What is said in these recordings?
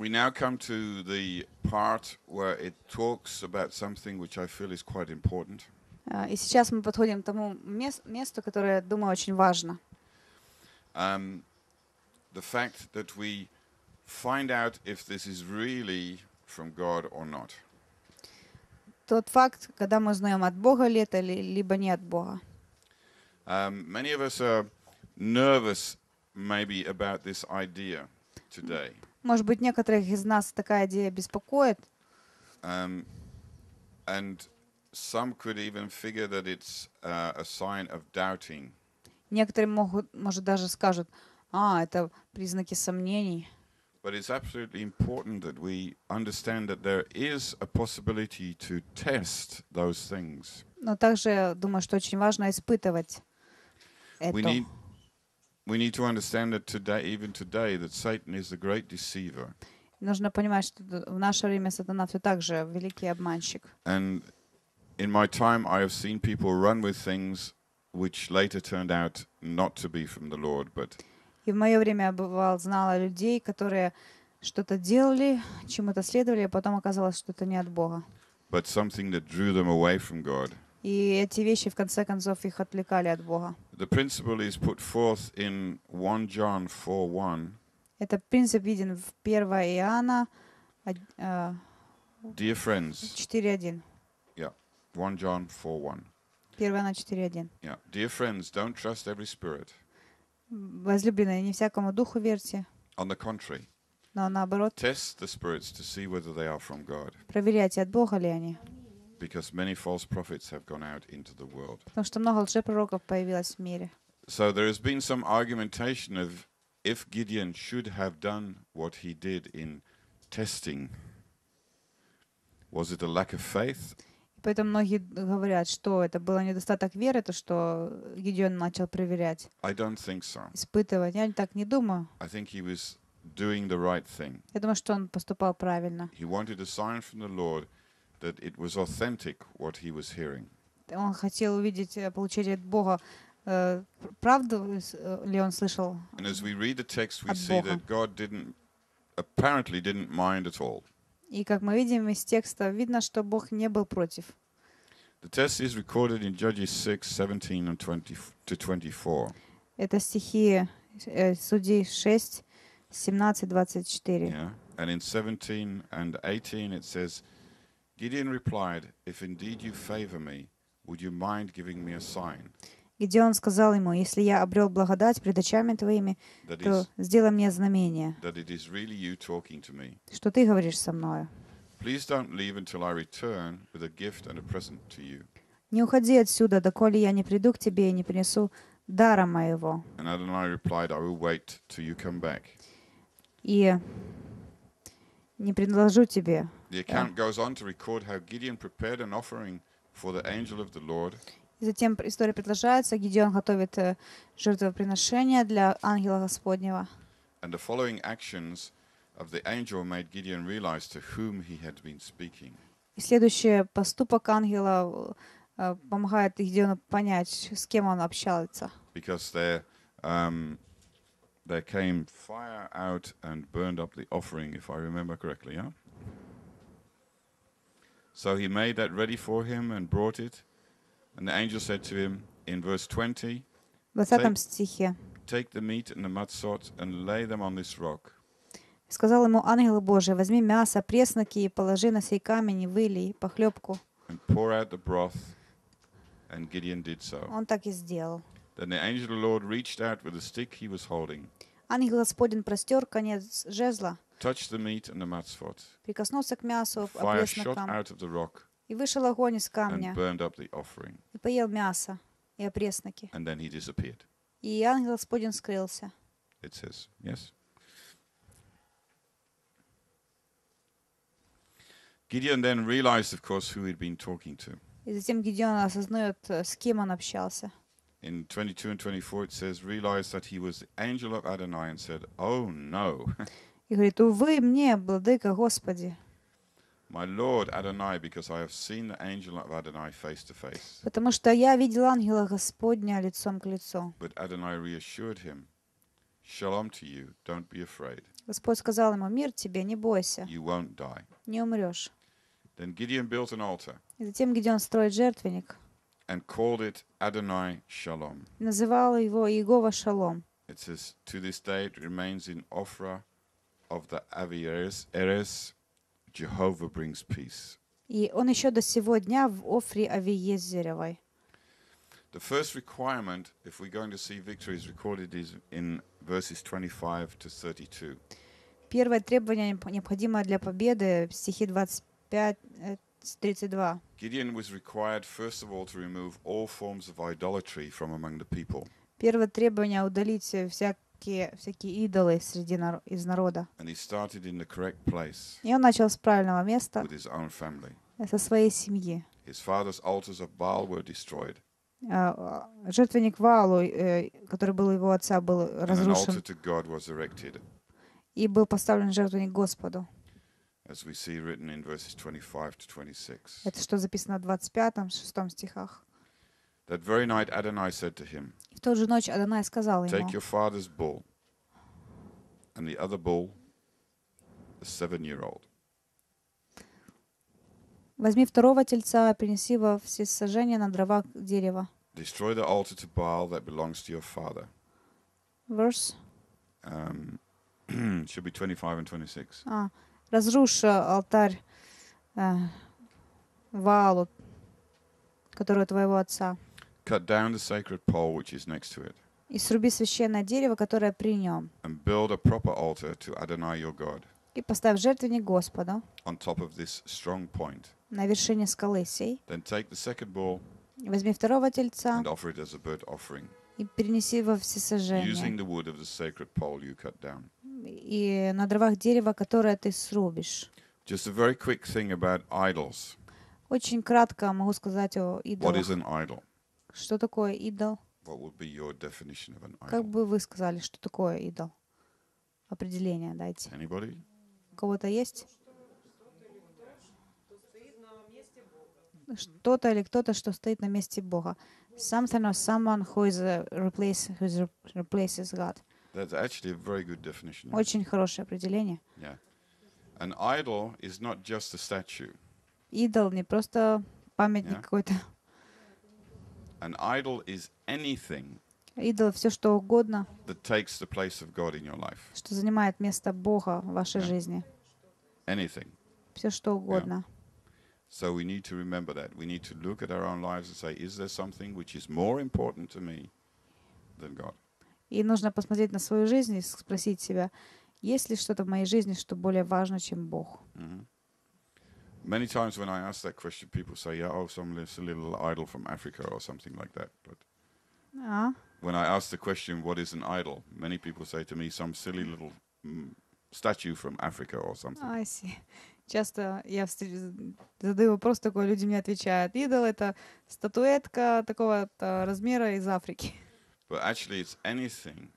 We now come to the part where it talks about something which I feel is quite important. И сейчас мы подходим к тому месту, которое, думаю, очень важно. Um, the fact that we find out if this is really from God or not. Тот факт, когда мы знаем от Бога ли это, либо не от Бога. Um, many of us are nervous maybe about this idea today. Mm. Может быть, некоторых из нас такая идея беспокоит. Um, and some could even figure that it's uh, a sign of doubting. Некоторые могут, может, даже скажут, а, это признаки сомнений. But it's absolutely important that we understand that there is a possibility to test those things. Но также думаю, что очень важно испытывать это. We need We need to understand that today, even today, that Satan is the great deceiver. Нужно понимать, что в наше время сатана все так же великий обманщик. And in my time, I have seen people run with things which later turned out not to be from the Lord, but. И в мое время я бывал, знала людей, которые что-то делали, чему-то следовали, а потом оказалось, что это не от Бога. But something that drew them away from God. И эти вещи, в конце концов, их отвлекали от Бога. Это принцип виден в 1 Иоанна 4:1. Э, yeah. 1 John 4:1. 1 Иоанна 4:1. Yeah. Dear friends, don't trust every spirit. Возлюбленные, не всякому духу верьте. On the contrary. Но наоборот. Test the spirits to see whether they are from God. Проверяйте от Бога ли они. because many false prophets have gone out into the world. So there has been some argumentation of if Gideon should have done what he did in testing. Was it a lack of faith? Поэтому многие говорят, что это недостаток веры, то, что Гедеон начал проверять. I don't think so. Испытывать. Я так не думаю. I think he was doing the right thing. Я думаю, что он поступал правильно. He wanted a sign from the Lord, that it was authentic what he was hearing. Он хотел увидеть, э, получить от Бога э, правду э, ли он слышал? And as we read the text, we see that God didn't apparently didn't mind at all. И как мы видим из текста, видно, что Бог не был против. The text is recorded in Judges 6, 17 and 20 to 24. Это стихи Судей 6, 17, 24. And in 17 and 18 it says, Gideon replied, If indeed you favor me, would you mind giving me a sign? Гедеон сказал ему, «Если я обрел благодать пред очами твоими, то сделай мне знамение, что ты говоришь со мною. Не уходи отсюда, доколе я не приду к тебе и не принесу дара моего». И не предложу тебе. The account goes on to record how Gideon prepared an offering for the angel of the Lord. И затем история продолжается. Гедеон готовит жертвоприношение для ангела Господнего. And the following actions of the angel made Gideon realize to whom he had been speaking. И следующий поступок ангела помогает Гедеону понять, с кем он общался. Because their um, there came fire out and burned up the offering, if I remember correctly, yeah? So he made that ready for him and brought it. And the angel said to him in verse 20, take, Take the meat and the matzot and lay them on this rock. Сказал ему ангел Божий, возьми мясо, пресноки и положи на сей камень и вылей похлебку. And pour out the broth. And Gideon did so. Он так и сделал. Then the angel of the Lord reached out with the stick he was holding. Ангел Господень простер конец жезла. Touched the meat and the matzvot. Прикоснулся к мясу Fire shot out of the rock. И вышел огонь из камня. And burned up the offering. И поел мясо и опресноки. And then he disappeared. И ангел Господень скрылся. It says, yes. Gideon then realized, of course, who he'd been talking to. И затем Гедеон осознает, э, с кем он общался in 22 and 24 it says realized that he was the angel of Adonai and said, "Oh no." И говорит: "Увы мне, владыка, Господи." My Lord Adonai, because I have seen the angel of Adonai face to face. Потому что я видел ангела Господня лицом к лицу. But Adonai reassured him, "Shalom to you. Don't be afraid." Господь сказал ему: "Мир тебе, не бойся. You won't die. Не умрешь." Then Gideon built an altar. И затем Гедеон строит жертвенник and called it Adonai Shalom. Называл его Иегова Шалом. It says, to this day it remains in Ophrah of the Avi Eres, Jehovah brings peace. И он еще до сего дня в Офре Авиезеревой. The first requirement, if we're going to see victory, is recorded is in verses 25 to 32. Первое требование необходимое для победы, стихи 25, 32. Первое требование удалить всякие всякие идолы среди наро- из народа. And he started in the correct place. И он начал с правильного места. With his own family. Со своей семьи. His father's altars of Baal were destroyed. Uh, жертвенник Валу, uh, э, который был его отца, был разрушен. И был поставлен жертвенник Господу. as we see written in verses 25 to 26. That very night Adonai said to him, Take your father's bull and the other bull, the seven year old. возьми второго тельца, принеси во все сожжения на дрова дерева. Destroy the altar to Baal that belongs to your father. Verse. Um, should be 25 and 26. А, ah, разрушь алтарь э, Ваалу, который у твоего отца. Cut down the sacred pole which is next to it. И сруби священное дерево, которое при нем. And build a proper altar to Adonai your God. И поставь жертвенник Господу. On top of this strong point. На вершине скалы сей. Then take the second bull. Возьми второго тельца. And offer it as a burnt offering. И перенеси во всесожжение. Using the wood of the sacred pole you cut down и на дровах дерева, которое ты срубишь. Just a very quick thing about idols. Очень кратко могу сказать о идолах. What is an idol? Что такое идол? What would be your definition of an idol? Как бы вы сказали, что такое идол? Определение дайте. Anybody? У кого-то есть? Что-то или кто-то, что стоит на месте Бога. Something or someone who is replace, who replaces God. That's actually a very good definition. Очень хорошее определение. Yeah. An idol is not just a statue. Идол не просто памятник yeah. какой-то. An idol is anything. Идол все что угодно. That takes the place of God in your life. Что занимает место Бога в вашей yeah. жизни. Anything. Все что угодно. Yeah. So we need to remember that. We need to look at our own lives and say, is there something which is more important to me than God? И нужно посмотреть на свою жизнь и спросить себя, есть ли что-то в моей жизни, что более важно, чем Бог? Mm-hmm. Many times when I ask that question, people say, "Yeah, oh, some this little idol from Africa or something like that." But uh-huh. when I ask the question, "What is an idol?" many people say to me, "Some silly little mm, statue from Africa or something." I see. Часто я задаю вопрос такой, люди мне отвечают, идол — это статуэтка такого размера из Африки. But actually it's anything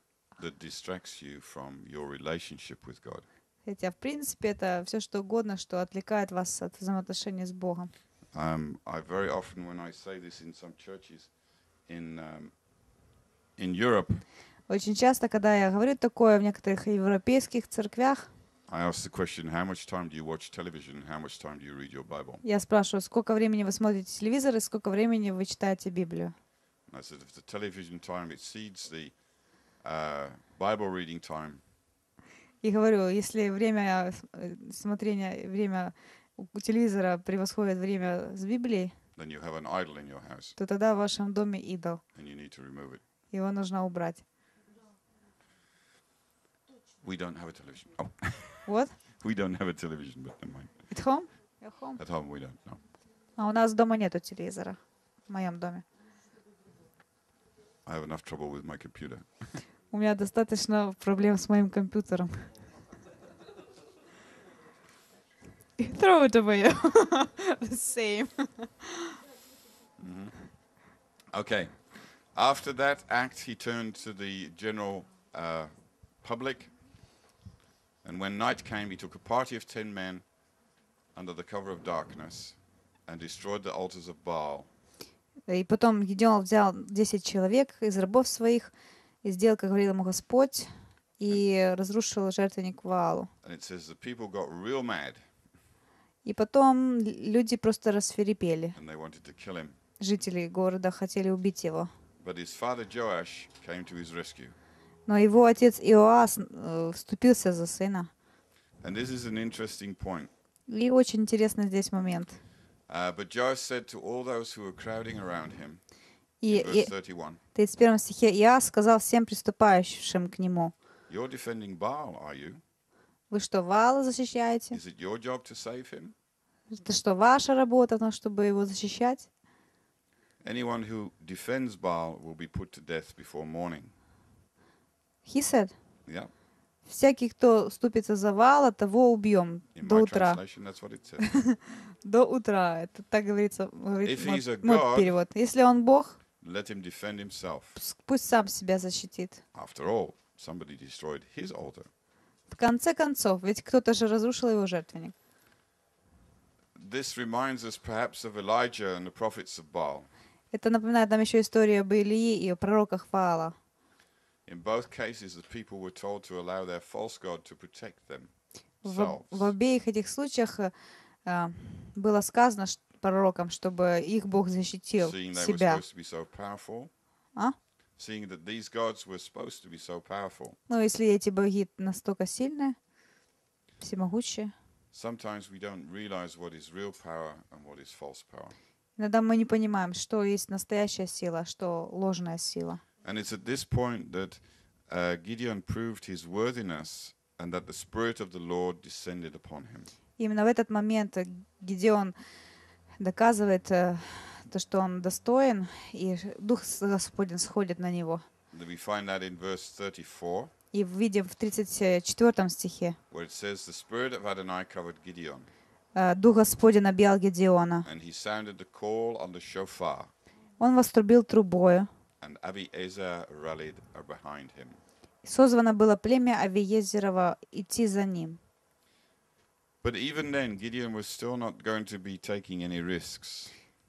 that distracts you from your relationship with God. Хотя, в принципе, это все что угодно, что отвлекает вас от взаимоотношений с Богом. Um, I very often, when I say this in some churches in, um, in Europe, очень часто, когда я говорю такое в некоторых европейских церквях, я спрашиваю, сколько времени вы смотрите телевизор и сколько времени вы читаете Библию. I said, if the television time exceeds the uh, Bible reading time, и говорю, если время смотрения, время у телевизора превосходит время с Библией, then you have an idol in your house, то тогда в вашем доме идол. And you need to remove it. Его нужно убрать. We don't have a television. Oh. What? we don't have a television, but never mind. At home? At home. At home we don't, no. А у нас дома нету телевизора. В моем доме. I have enough trouble with my computer. У меня достаточно проблем с моим компьютером. Throw it away. the same. Mm-hmm. Okay. After that act, he turned to the general uh, public. And when night came, he took a party of ten men under the cover of darkness and destroyed the altars of Baal И потом Гедеон взял 10 человек из рабов своих, и сделал, как говорил ему Господь, и разрушил жертвенник Ваалу. И потом люди просто расферепели. Жители города хотели убить его. Но его отец Иоас э, вступился за сына. И очень интересный здесь момент. Uh, but Jairus said to all those who were crowding around him, и, in verse 31, и, стихе, нему, You're defending Baal, are you? Вы что, Вала защищаете? Is it your job to save him? Это что, ваша работа, ну, чтобы его защищать? Who Baal will be put to death he said. Yeah. Всякий, кто ступится за вала, того убьем и до утра. До утра. Это так говорится, говорит мой перевод. Если он Бог, let him defend himself. пусть сам себя защитит. After all, somebody destroyed his altar. В конце концов, ведь кто-то же разрушил его жертвенник. This reminds us perhaps of Elijah and the prophets of Baal. Это напоминает нам еще историю об Илии и о пророках Ваала. In both cases, the people were told to allow their false god to protect them. В, в обеих этих случаях э, было сказано что, пророкам, чтобы их Бог защитил себя. А? Seeing that these gods were supposed to be so powerful. Но если эти боги настолько сильны, всемогущие, sometimes we don't realize what is real power and what is false power. Иногда мы не понимаем, что есть настоящая сила, что ложная сила. And it's at this point that uh, Gideon proved his worthiness and that the Spirit of the Lord descended upon him. Именно в этот момент Гедеон доказывает uh, то, что он достоин, и Дух Господень сходит на него. We find that in verse 34, и видим в 34 стихе, where it says, the Spirit of Adonai covered Gideon. Uh, Дух Господень объял Гедеона. And he sounded the call on the shofar. Он вострубил трубою. И созвано было племя Авиезерова идти за ним. But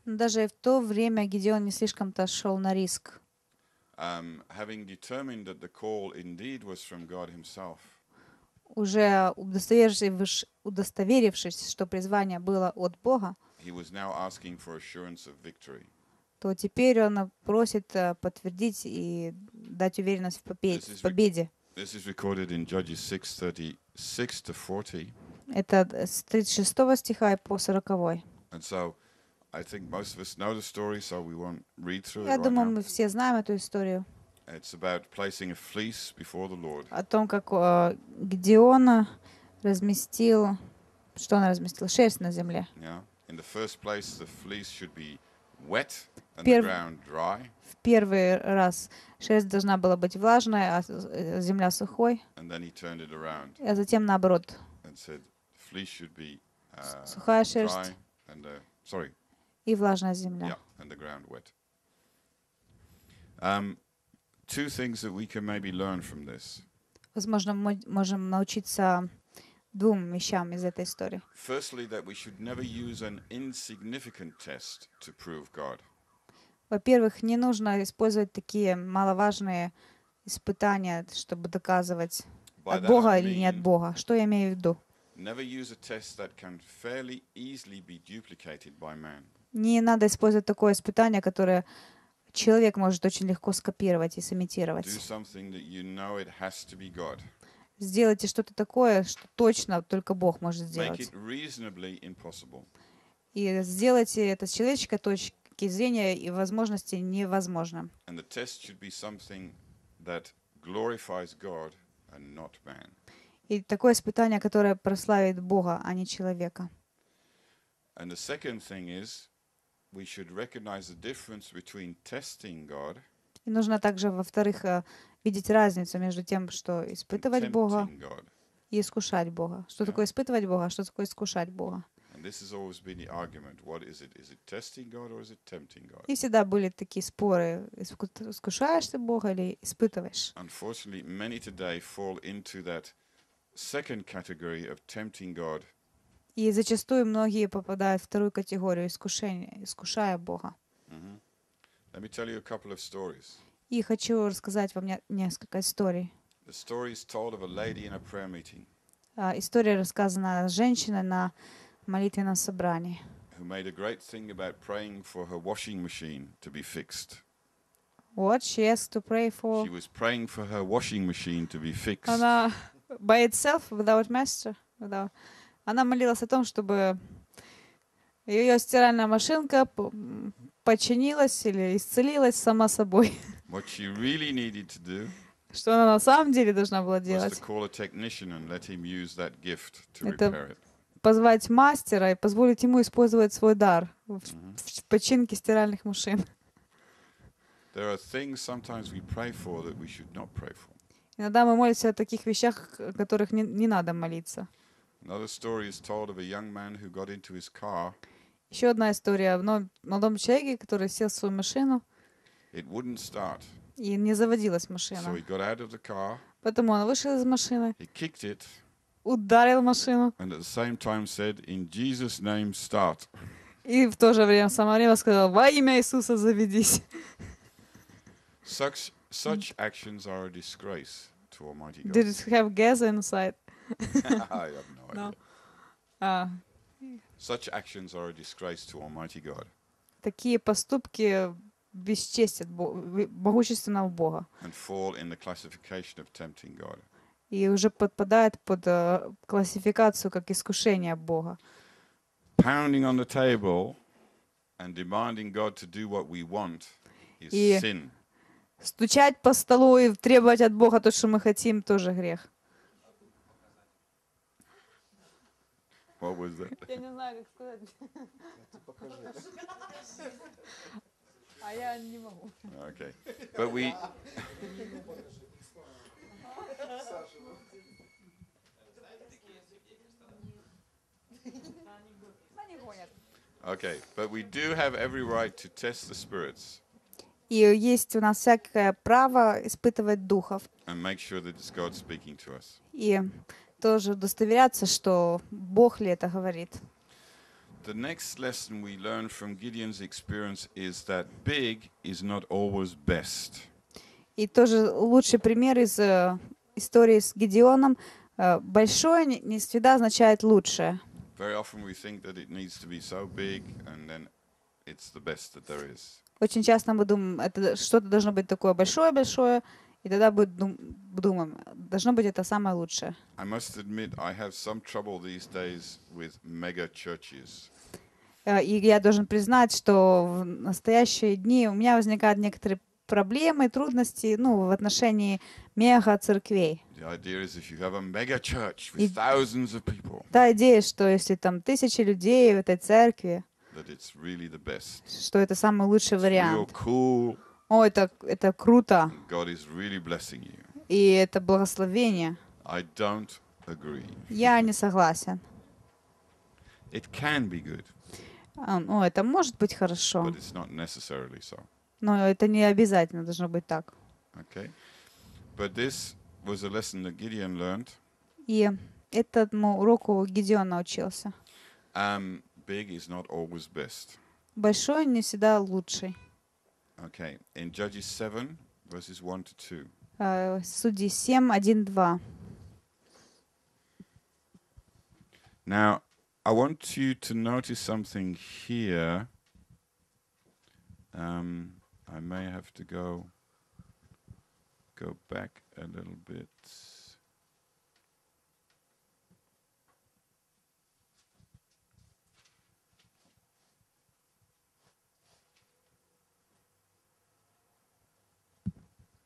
Даже в то время Гедеон не слишком-то шел на риск. Уже удостоверившись, что призвание было от Бога, он was now asking for assurance то теперь он просит подтвердить и дать уверенность в победе. В победе. This is recorded in Judges 6:36 to 40. Это с 36 стиха и по 40. And so I think most of us know the story, so we won't read through Я it. Я думаю, right мы все знаем эту историю. It's about placing a fleece before the Lord. О том, как uh, Гедеон разместил, что он разместил шерсть на земле. Yeah. In the first place, the fleece should be в первый раз шерсть должна была быть влажной, а э, земля сухой. А затем наоборот. Uh, сухая шерсть uh, и влажная земля. Um, Возможно, мы можем научиться двум вещам из этой истории. Во-первых, не нужно использовать такие маловажные испытания, чтобы доказывать, от Бога или не от Бога. Что я имею в виду? Не надо использовать такое испытание, которое человек может очень легко скопировать и сымитировать сделайте что-то такое, что точно только Бог может сделать. И сделайте это с человеческой точки зрения и возможности невозможным. И такое испытание, которое прославит Бога, а не человека. И нужно также, во-вторых, э, видеть разницу между тем, что испытывать Бога и искушать Бога. Что yeah. такое испытывать Бога, а что такое искушать Бога. И всегда были такие споры, искушаешь ты Бога или испытываешь. И зачастую многие попадают в вторую категорию искушения, искушая Бога. Mm-hmm. Let me tell you a couple of stories. И хочу рассказать вам несколько историй. История рассказана о женщине на молитвенном собрании. Who made a great thing about praying for her washing machine to be fixed. What she asked to pray for. She was praying for her washing machine to be fixed. Она by itself, without master, without. Она молилась о том, чтобы ее стиральная машинка починилась или исцелилась сама собой. What she really needed to do что она на самом деле должна была делать, это позвать мастера и позволить ему использовать свой дар в, починке стиральных машин. Иногда мы молимся о таких вещах, о которых не, не надо молиться. Еще одна история о молодом человеке, который сел в свою машину — It wouldn't start. И не заводилась машина. So he got out of the car. Поэтому он вышел из машины. He kicked it. Ударил машину. And at the same time said, in Jesus' name, start. И в то же время, в самое время сказал, во имя Иисуса заведись. Such, such actions are a disgrace to Almighty God. Did it have gas inside? I have no, no. idea. Uh, Such actions are a disgrace to Almighty God. Такие поступки бесчестят могущественного Бога. И уже подпадает под э, классификацию как искушение Бога. Pounding on the table and demanding God to do what we want is sin. Стучать по столу и требовать от Бога то, что мы хотим, тоже грех. Я не знаю, как сказать. А я не могу. Okay. But we... Okay, but we do have every right to test the spirits. И есть у нас всякое право испытывать духов. And make sure that it's God speaking to us. И тоже удостоверяться, что Бог ли это говорит. the next lesson we learn from Gideon's experience is that big is not always best. И тоже лучший пример из э, истории с Гедеоном. Э, большое не, не всегда означает лучшее. Very often we think that it needs to be so big and then it's the best that there is. Очень часто мы думаем, это что-то должно быть такое большое-большое, и тогда будет дум, думаем, должно быть это самое лучшее. I must admit, I have some trouble these days with mega churches. Э, и я должен признать, что в настоящие дни у меня возникают некоторые проблемы, трудности ну, в отношении мега-церквей. И... Та идея, что если там тысячи людей в этой церкви, really что это самый лучший вариант. Cool. О, это, это круто. Really И это благословение. Я не согласен. It can be good. Ну, это может быть хорошо. But it's not necessarily so. Но это не обязательно должно быть так. Okay. But this was a lesson that Gideon learned. И этому уроку Гедеон научился. Um, big is not always best. Большой не всегда лучший. Okay. In Judges 7, verses 1 to 2. Uh, Судьи 7, 1, 2. Now, I want you to notice something here. Um, I may have to go go back a little bit.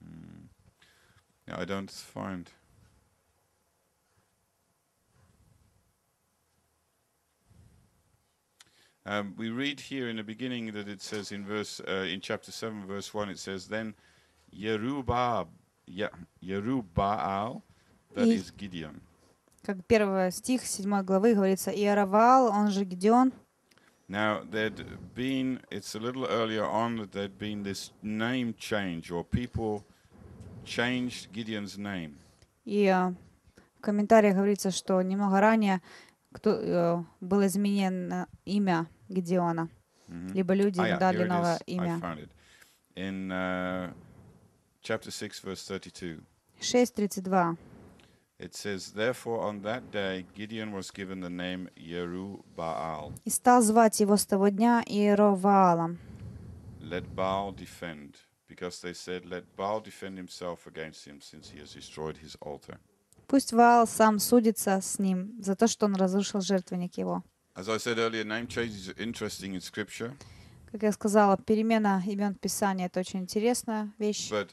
Hmm. Yeah, I don't find. Um, we read here in the beginning that it says in verse uh, in chapter seven, verse one, it says then Yerubbaal, yeah, Yerubbaal, that и, is Gideon. Как первый стих седьмой главы говорится, Иеравал, он же Гедеон. Now there'd been it's a little earlier on that there'd been this name change or people changed Gideon's name. И uh, в комментариях говорится, что немного ранее кто, uh, э, было изменено имя где она. Mm-hmm. Либо люди ah, им yeah, дали новое имя. In uh, chapter 6, verse 32. 6.32. It says, Therefore on that day Gideon was given the name Yerubbaal. И стал звать его с того дня Иероваалом. Let Baal defend, because they said, Let Baal defend himself against him, since he has destroyed his altar. Пусть Ваал сам судится с ним за то, что он разрушил жертвенник его. As I said earlier, name change is interesting in Scripture. Как я сказала, перемена имен Писания — это очень интересная вещь. But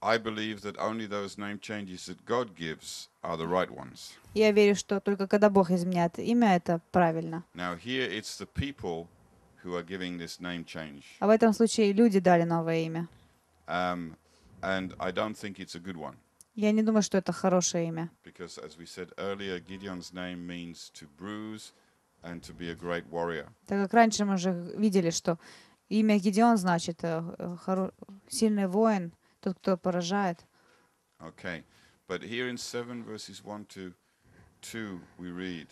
I believe that only those name changes that God gives are the right ones. Я верю, что только когда Бог изменяет имя, это правильно. Now here it's the people who are giving this name change. А в этом случае люди дали новое имя. Um, and I don't think it's a good one. Я не думаю, что это хорошее имя. Because, as we said earlier, Gideon's name means to bruise, and to be a great warrior. Так как раньше мы уже видели, что имя Гедеон значит сильный воин, тот, кто поражает. Okay, but here in 7 verses 1 to 2 we read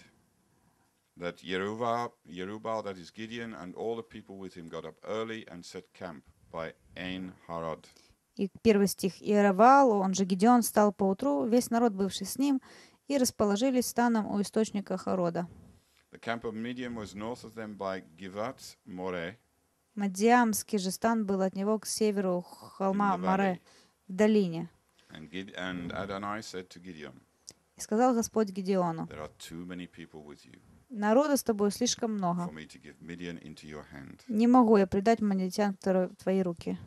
that Yerubal, Yerubal, that is Gideon, and all the people with him got up early and set camp by Ein Harod. И первый стих. Иеравал, он же Гедеон, встал поутру, весь народ, бывший с ним, и расположились станом у источника Харода. The camp of Midian was north of them by Givat Moray. Мадиамский же стан был от него к северу холма Море в долине. And, Gid- and Adonai said to Gideon, И сказал Господь Гедеону, There are too many people with you народа с тобой слишком много. for me to give Midian into your hand, Не могу я предать мадитян в тво- в твои руки.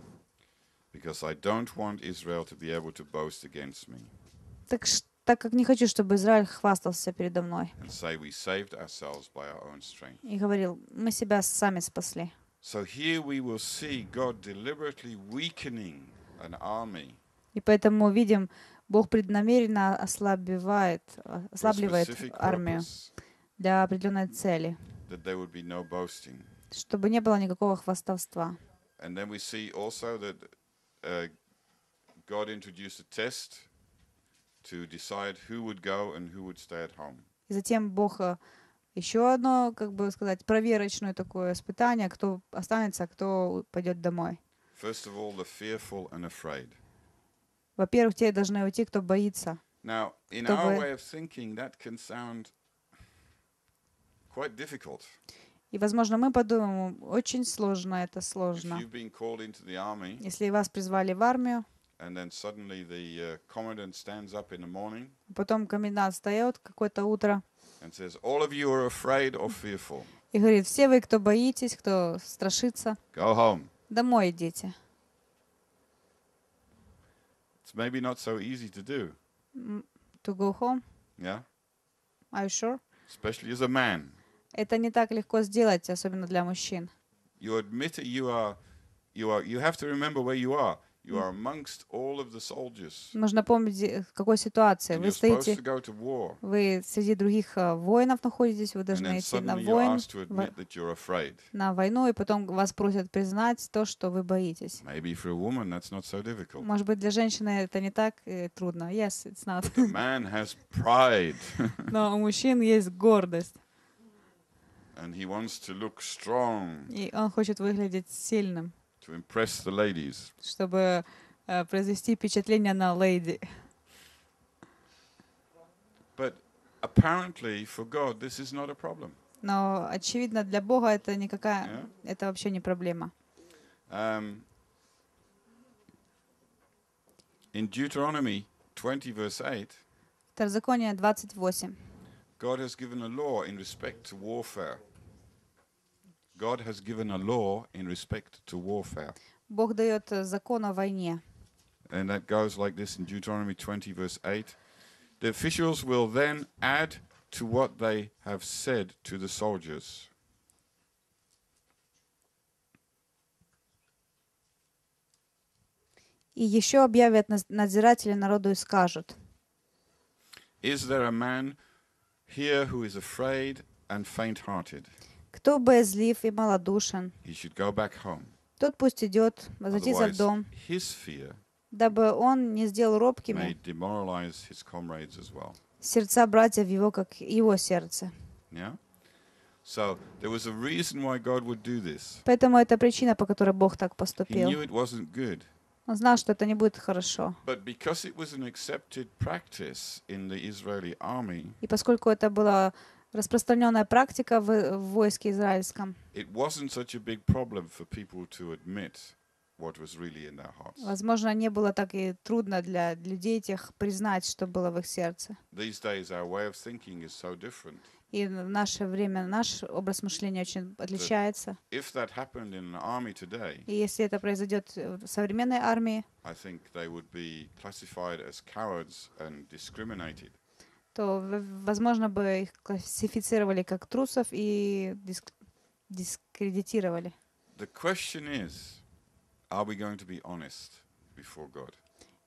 because I don't want Israel to be able to boast against me. Так ш- так как не хочу, чтобы Израиль хвастался передо мной. И говорил, мы себя сами спасли. So here we will see God deliberately weakening an army. И поэтому видим, Бог преднамеренно ослабевает, э, ослабливает армию для определенной цели, чтобы не было никакого хвастовства. And then we see also that uh, God introduced a test и затем Бог э, еще одно, как бы сказать, проверочное такое испытание, кто останется, а кто пойдет домой. First of all, the fearful and afraid. Во-первых, те должны уйти, кто боится. Now, in кто our way of thinking, that can sound quite difficult. И, возможно, мы подумаем, очень сложно это сложно. Если вас призвали в армию, And then suddenly the uh, commandant stands up in the morning. Потом комендант встает какое-то утро. And says, all of you are afraid or fearful. И говорит, все вы, кто боитесь, кто страшится. Go home. Домой идите. It's maybe not so easy to do. To go home? Yeah. Are you sure? Especially as a man. Это не так легко сделать, особенно для мужчин. You admit you are, you are, you have to remember where you are. You Нужно помнить, в какой ситуации вы стоите. вы среди других э, воинов находитесь, вы должны идти на войн, на войну, и потом вас просят признать то, что вы боитесь. Может быть, для женщины это не так э, трудно. Yes, it's not. man has pride. Но у мужчин есть гордость. And he wants to look strong. И он хочет выглядеть сильным. To impress the ladies. Чтобы э, произвести впечатление на леди. But apparently for God this is not a problem. Но очевидно для Бога это никакая, это вообще не проблема. Um, in Deuteronomy 20 verse 8. Второзаконие 28. God has given a law in respect to warfare. God has given a law in respect to warfare. Бог дает э, закон о войне. And that goes like this in Deuteronomy 20 verse 8. The officials will then add to what they have said to the soldiers. И еще объявят надзиратели народу и скажут. Is there a man here who is afraid and faint-hearted? Кто боязлив и малодушен, тот пусть идет, возвратится в дом, дабы он не сделал робкими well. сердца братьев его, как его сердце. Yeah? So there was a reason why God would do this. Поэтому это причина, по которой Бог так поступил. Он знал, что это не будет хорошо. И поскольку это было распространенная практика в, войске израильском. Возможно, не было так и трудно для людей тех признать, что было в их сердце. и в наше время наш образ мышления очень отличается. Today, и если это произойдет в современной армии, I think they would be classified as cowards and то, возможно, бы их классифицировали как трусов и диск дискредитировали. The is, are we going to be God?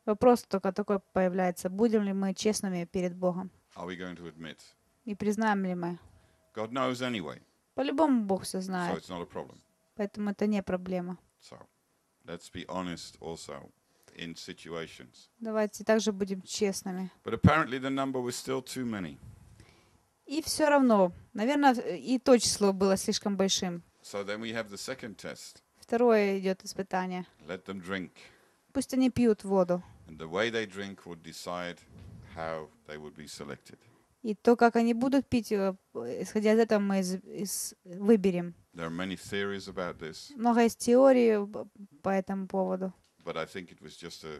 Вопрос только такой появляется. Будем ли мы честными перед Богом? Are we going to admit? И признаем ли мы? God knows anyway. По-любому Бог все знает. So it's not a Поэтому это не проблема. So, let's be honest also in situations. Давайте также будем честными. But apparently the number was still too many. И все равно, наверное, и то число было слишком большим. So then we have the second test. Второе идет испытание. Let them drink. Пусть они пьют воду. And the way they drink will decide how they will be selected. И то, как они будут пить, э, исходя из этого, мы из, из, выберем. Много есть теорий э, по этому поводу but I think it was just a,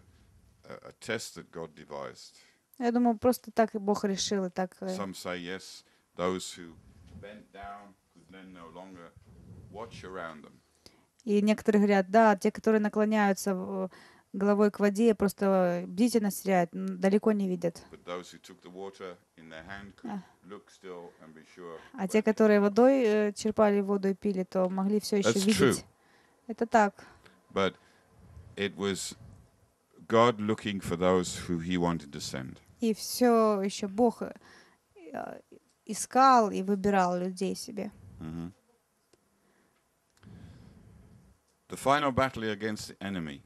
a, a test that God devised. Я думаю, просто так и Бог решил, и так... Э, Some say yes, those who bent down could then no longer watch around them. И некоторые говорят, да, те, которые наклоняются головой к воде, просто бдительно теряют, далеко не видят. А те, которые водой э, черпали воду и пили, то могли все еще That's видеть. True. Это так. But It was God looking for those who He wanted to send. И все еще Бог э, искал и выбирал людей себе. Mm-hmm. The final battle against the enemy.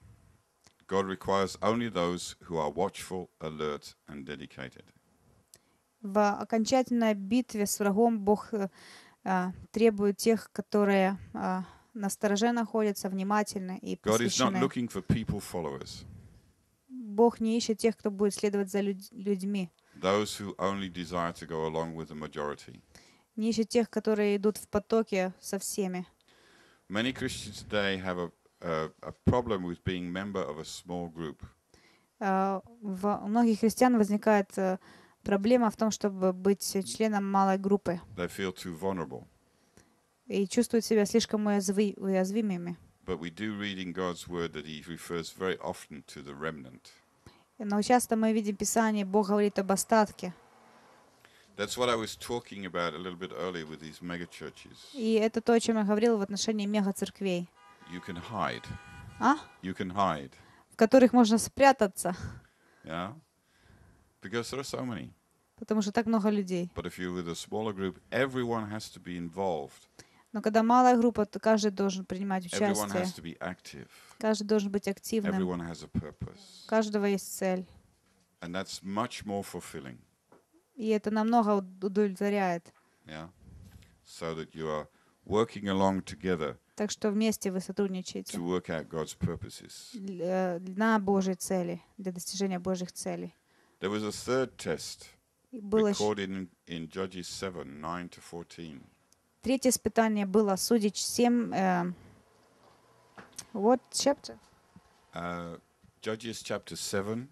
God requires only those who are watchful, alert and dedicated. В окончательной битве с врагом Бог э, э, требует тех, которые на стороже находятся, внимательны и посвящены. Бог не ищет тех, кто будет следовать за людьми. Не ищет тех, которые идут в потоке со всеми. Many Christians today have a, a, a problem with being member of a small group. А, у многих христиан возникает э, проблема в том, чтобы быть членом малой группы. They feel too vulnerable и чувствуют себя слишком уязвимыми. But we do read in God's word that he refers very often to the remnant. Но часто мы видим в Писании, Бог говорит об остатке. That's what I was talking about a little bit earlier with these megachurches. И это то, о чем я говорил в отношении мегацерквей. You can hide. А? You can hide. В которых можно спрятаться. Yeah. Because there are so many. Потому что так много людей. But if you're with a smaller group, everyone has to be involved. Но когда малая группа, то каждый должен принимать участие. Каждый должен быть активным. У каждого есть цель. И это намного удовлетворяет. Yeah? So that you are working along together так что вместе вы сотрудничаете э, на Божьей цели, для достижения Божьих целей. There was a third test recorded in, in Judges 7, 9 to 14. Третье испытание было судить всем... Uh, what chapter? Uh, Judges chapter 7.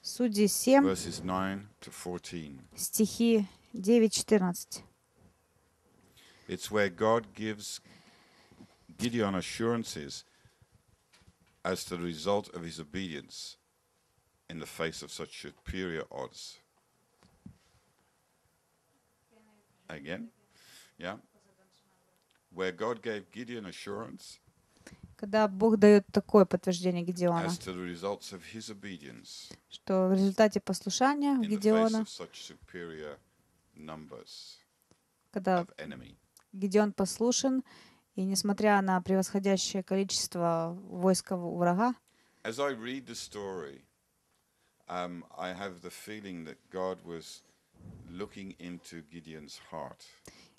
Судьи 7. Verses 9 to 14. Стихи 9-14. It's where God gives Gideon assurances as to the result of his obedience in the face of such superior odds. Again? когда Бог дает такое подтверждение Гедеона, что в результате послушания Гедеона, когда Гедеон послушен, и несмотря на превосходящее количество войска врага, As I read the story, um, I have the feeling that God was looking into Gideon's heart.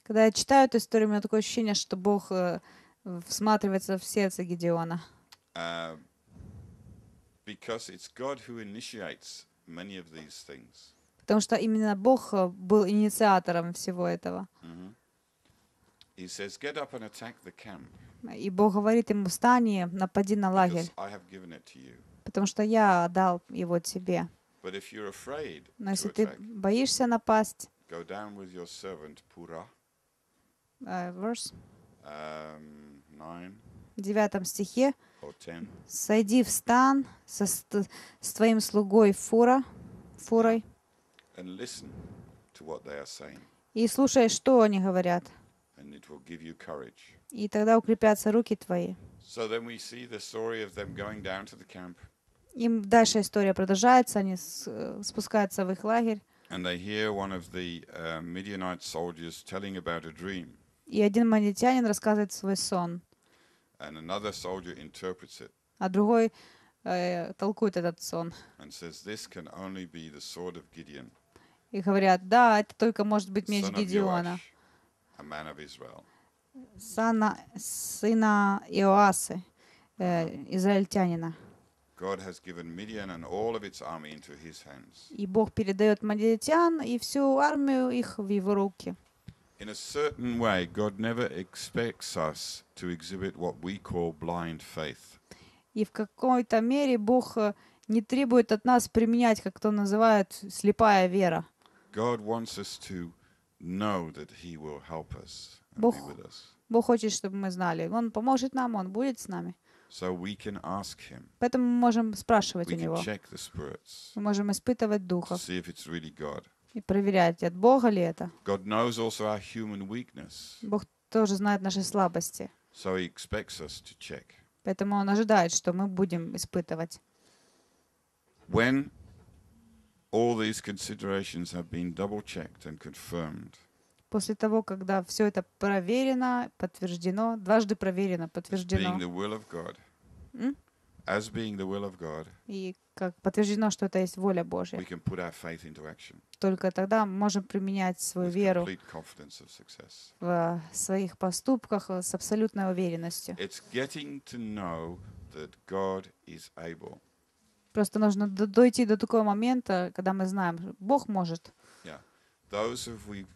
Когда я читаю эту историю, у меня такое ощущение, что Бог э, всматривается в сердце Гедеона. Uh, it's God who many of these Потому что именно Бог э, был инициатором всего этого. Mm-hmm. He says, Get up and the camp. И Бог говорит ему, встань и напади на лагерь, потому что я дал его тебе. Но если ты боишься напасть, Э, эм, девятом стихе, «Сойди в стан со, с, с твоим слугой фура, фурой и слушай, что они говорят, и тогда укрепятся руки твои». Им дальше история продолжается, они спускаются в их лагерь. And they hear one of the uh, Midianite soldiers telling about a dream. И один манитянин рассказывает свой сон. And another soldier interprets it. А другой э, толкует этот сон. And says, This can only be the sword of Gideon, И говорят, да, это только может быть меч Гедеона, сана, сына Иоасы, э, израильтянина. God has given Midian and all of its army into his hands. И Бог передает мадиатян и всю армию их в его руки. In a certain way, God never expects us to exhibit what we call blind faith. И в какой-то мере Бог э, не требует от нас применять, как то называют, слепая вера. God wants us to know that He will help us and Бог, be with us. Бог хочет, чтобы мы знали. Он поможет нам, Он будет с нами. So we can ask him. Поэтому мы можем спрашивать we у него. Мы можем испытывать Духа, really и проверять, от Бога ли это. God knows also our human weakness. Бог тоже знает наши слабости. So he expects us to check. Поэтому Он ожидает, что мы будем испытывать. When all these considerations have been double-checked and confirmed, после того, когда все это проверено, подтверждено, дважды проверено, подтверждено, God, As being the will of God, и как подтверждено, что это есть воля Божья. We can put our faith into action. Только тогда можем применять свою веру в а, своих поступках э, с абсолютной уверенностью. It's getting to know that God is able. Просто нужно дойти до такого момента, когда мы знаем, Бог может. Yeah. Those we've,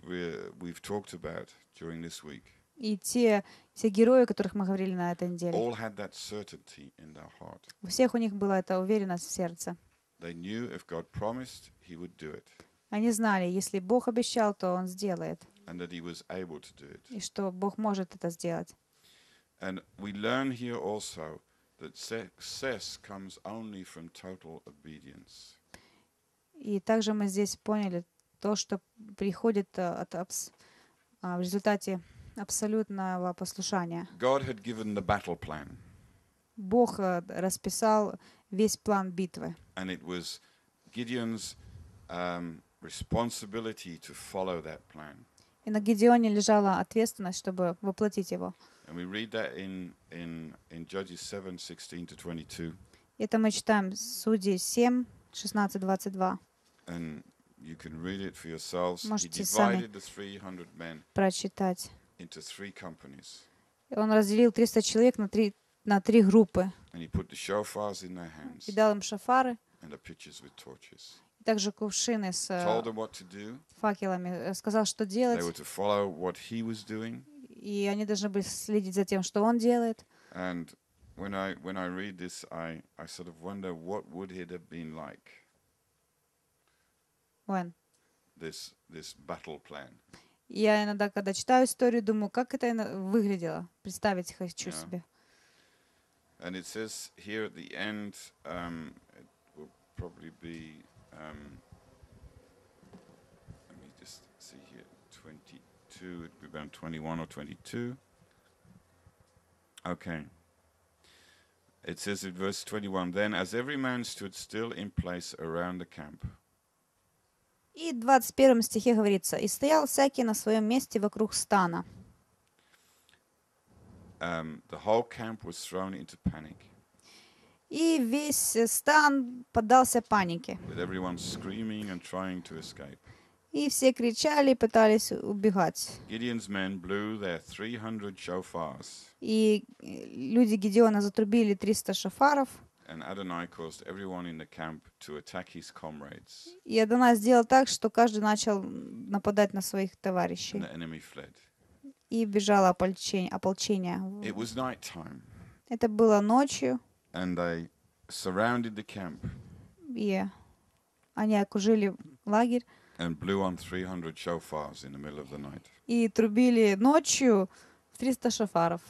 we've talked about during this week, и те, все герои, о которых мы говорили на этой неделе, у всех у них была эта уверенность в сердце. Они знали, если Бог обещал, то Он сделает. И что Бог может это сделать. И также мы здесь поняли то, что приходит э, от, а, в результате абсолютного послушания. Бог э, расписал весь план битвы. And it was Gideon's um, responsibility to follow that plan. И на Гедеоне лежала ответственность, чтобы воплотить его. And we read that in, in, in Judges 7, 16-22. Это мы читаем Судьи 7, 16-22. And you can read it for yourselves. Можете сами прочитать. into three companies. Он разделил 300 человек на три, на три группы. And he put the shofars in their hands. И дал им And the pitchers with torches. И также кувшины с э, Told them what to do. факелами. Э, сказал, что делать. They were to follow what he was doing. И они должны были следить за тем, что он делает. And when I when I read this, I I sort of wonder what would it have been like. When. This this battle plan. Я иногда, когда читаю историю, думаю, как это выглядело. Представить хочу yeah. себе. And it says here at the end, um, it will probably be, um, let me just see here, 22, it'd be around 21 or 22. Okay. It says in verse 21 Then, as every man stood still in place around the camp, и в 21 стихе говорится, «И стоял всякий на своем месте вокруг стана». Um, the whole camp was thrown into panic. И весь стан поддался панике. With everyone screaming and trying to escape. И все кричали и пытались убегать. Gideon's men blew their 300 shofars. И э, люди Гедеона затрубили 300 шофаров. И Адонай сделал так, что каждый начал нападать на своих товарищей. И бежало ополчение. ополчение. Это было ночью. И они окружили лагерь. И трубили ночью в 300 шафаров.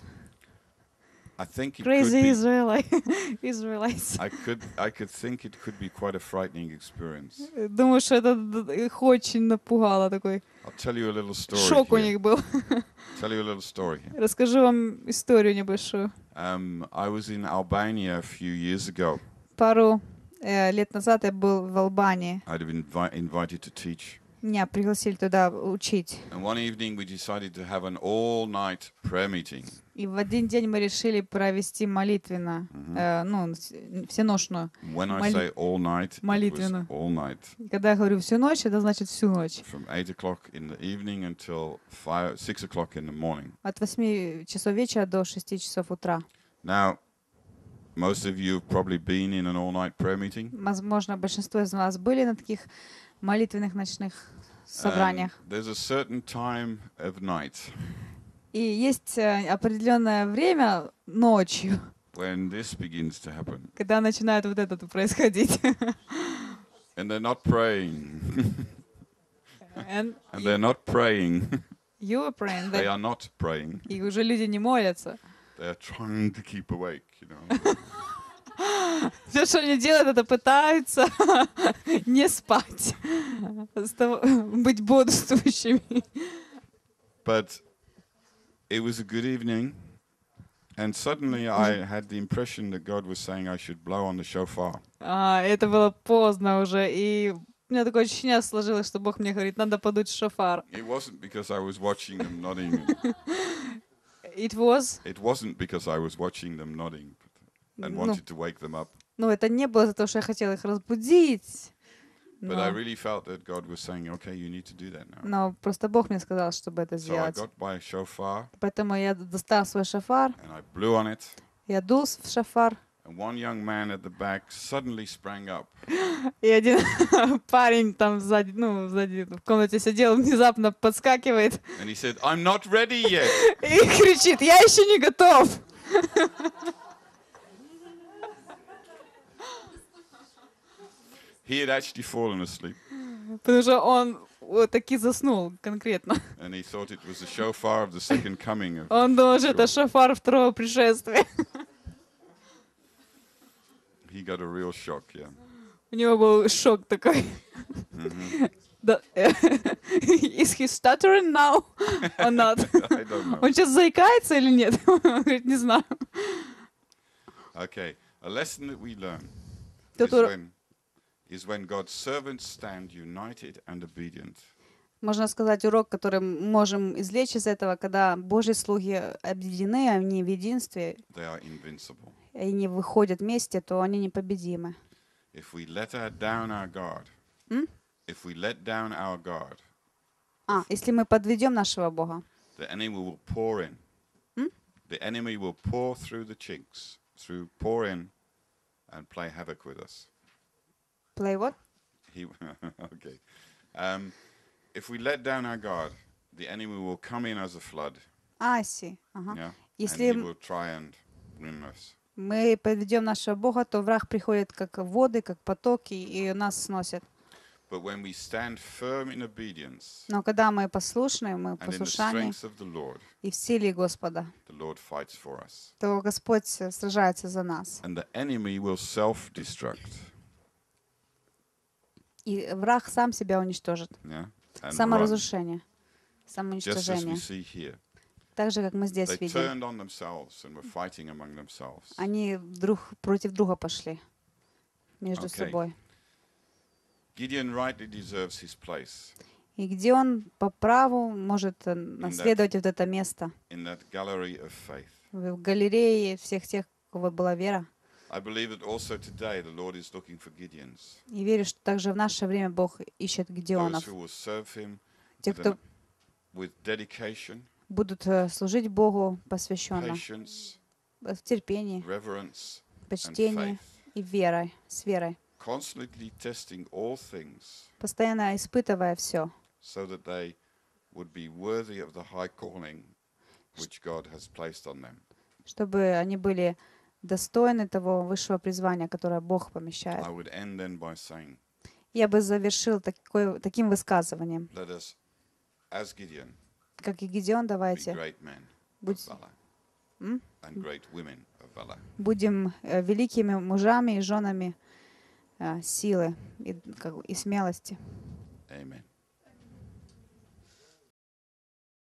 I think it crazy could Israeli Israelites. I could I could think it could be quite a frightening experience. Думаю, что это очень напугало такой. I'll tell you a little story. Шок у них был. Tell you a little story. Расскажу вам историю небольшую. Um, I was in Albania a few years ago. Пару лет назад я был в Албании. I'd been invited to teach. Меня пригласили туда учить. И в один день мы решили провести молитвенно, mm-hmm. э, ну, всеношную. When I say all night, молитвенно. all night. Когда я говорю всю ночь, это значит всю ночь. From in the until 5, in the От 8 часов вечера до 6 часов утра. Now, most of you have been in an all-night Возможно, большинство из вас были на таких молитвенных ночных собраниях. There's a certain time of night. И есть определенное время ночью, when this begins to happen. когда начинает вот это происходить. And they're not praying. And, And they're not praying. You are praying. They are not praying. И уже люди не молятся. They are trying to keep awake, you know. Все, что они делают, это пытаются не спать, быть бодрствующими. But it was a good evening, and suddenly I had the impression that God was saying I should blow on the shofar. А, это было поздно уже, и у меня такое ощущение сложилось, что Бог мне говорит, надо подуть шофар. It wasn't because I was watching them nodding. It was. It wasn't because I was watching them nodding. And ну, wanted to wake them up. ну, это не было за то, что я хотела их разбудить. Но просто Бог мне сказал, чтобы это сделать. got Поэтому я достал свой шафар, and I blew on it. я дул в шафар, и один парень там сзади, ну, сзади в комнате сидел, внезапно подскакивает And he said, I'm not ready yet. и кричит, я еще не готов. He had actually fallen asleep. Потому что он вот таки заснул конкретно. And he thought it was the shofar of the second coming of Он думал, что это шофар второго пришествия. He got a real shock, yeah. У него был шок такои mm-hmm. э, Is he stuttering now or not? Он сейчас заикается или нет? Он говорит, не знаю. Okay, a lesson that we learn is when is when God's servants stand united and obedient. Можно сказать, урок, который можем извлечь из этого, когда Божьи слуги объединены, они в единстве, и они выходят вместе, то они непобедимы. If we let down our guard, if we let down our guard, а, если мы подведем нашего Бога, the enemy will pour in. The enemy will pour through the chinks, through pour in and play havoc with us. play what? He, okay. Um, if we let down our guard, the enemy will come in as a flood. I see. Ага. Yeah? Если and he will try and ruin us. мы подведем нашего Бога, то враг приходит как воды, как потоки, и нас сносит. But when we stand firm in obedience, Но когда мы послушны, мы послушаны, Lord, и в силе Господа, the Lord fights for us. то Господь сражается за нас. And the enemy will self-destruct и враг сам себя уничтожит. Yeah. Саморазрушение, самоуничтожение. Так же, как мы здесь видим. Они вдруг против друга пошли между okay. собой. И где он по праву может э, наследовать that, вот это место. В галерее всех тех, у кого была вера. И верю, что также в наше время Бог ищет Гедеонов. Те, кто будут э, служить Богу посвященно, в терпении, почтении и верой, с верой. Постоянно испытывая все, чтобы они были достойны того высшего призвания, которое Бог помещает. I would end then by saying, Я бы завершил такой, таким высказыванием. Let us, as Gideon, как и Гедеон, давайте будем э, великими мужами и женами э, силы и, как, и смелости. Amen.